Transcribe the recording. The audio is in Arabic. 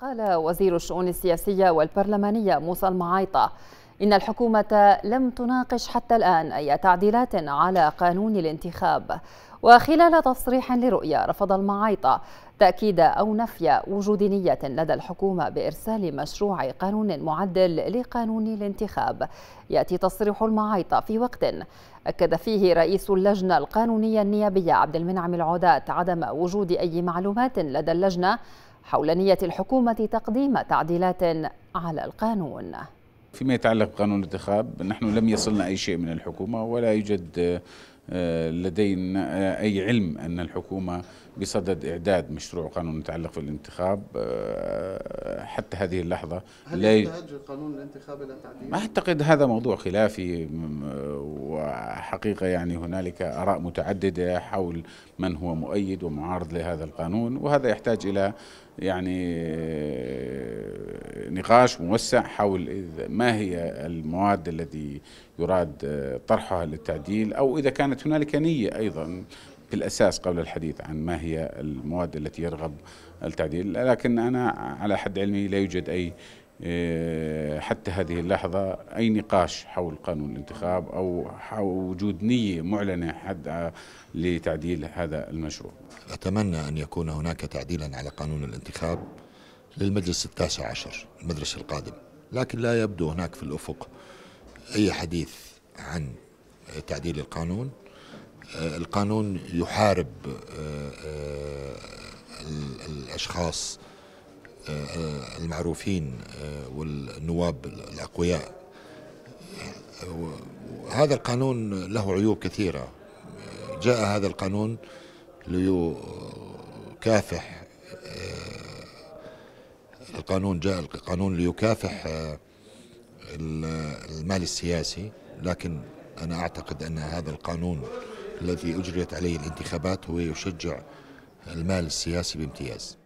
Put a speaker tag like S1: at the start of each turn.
S1: قال وزير الشؤون السياسية والبرلمانية موسى المعايطة إن الحكومة لم تناقش حتى الآن أي تعديلات على قانون الانتخاب وخلال تصريح لرؤيا رفض المعايطة تأكيد أو نفي وجود نية لدى الحكومة بإرسال مشروع قانون معدل لقانون الانتخاب يأتي تصريح المعايطة في وقت أكد فيه رئيس اللجنة القانونية النيابية عبد المنعم العودات عدم وجود أي معلومات لدى اللجنة حول نية الحكومة تقديم تعديلات على القانون
S2: فيما يتعلق بقانون الانتخاب نحن لم يصلنا أي شيء من الحكومة ولا يوجد آه، لدينا آه، أي علم أن الحكومة بصدد إعداد مشروع قانون يتعلق في الانتخاب آه، حتى هذه اللحظة هل يحتاج
S1: قانون الانتخاب إلى تعديل؟ ما أعتقد
S2: هذا موضوع خلافي وحقيقة يعني هنالك آراء متعددة حول من هو مؤيد ومعارض لهذا القانون وهذا يحتاج إلى يعني نقاش موسع حول ما هي المواد التي يراد طرحها للتعديل أو إذا كانت هنالك نية أيضا في الأساس قبل الحديث عن ما هي المواد التي يرغب التعديل لكن أنا على حد علمي لا يوجد أي إيه، حتى هذه اللحظة أي نقاش حول قانون الانتخاب أو وجود نية معلنة حد لتعديل
S3: هذا المشروع أتمنى أن يكون هناك تعديلا على قانون الانتخاب للمجلس التاسع عشر المجلس القادم لكن لا يبدو هناك في الأفق أي حديث عن تعديل القانون آه، القانون يحارب آه، آه، الأشخاص آه، المعروفين آه، والنواب الأقوياء هذا القانون له عيوب كثيرة جاء هذا القانون ليكافح آه، القانون جاء القانون ليكافح المال السياسي لكن أنا أعتقد أن هذا القانون الذي أجريت عليه الانتخابات هو يشجع المال السياسي بامتياز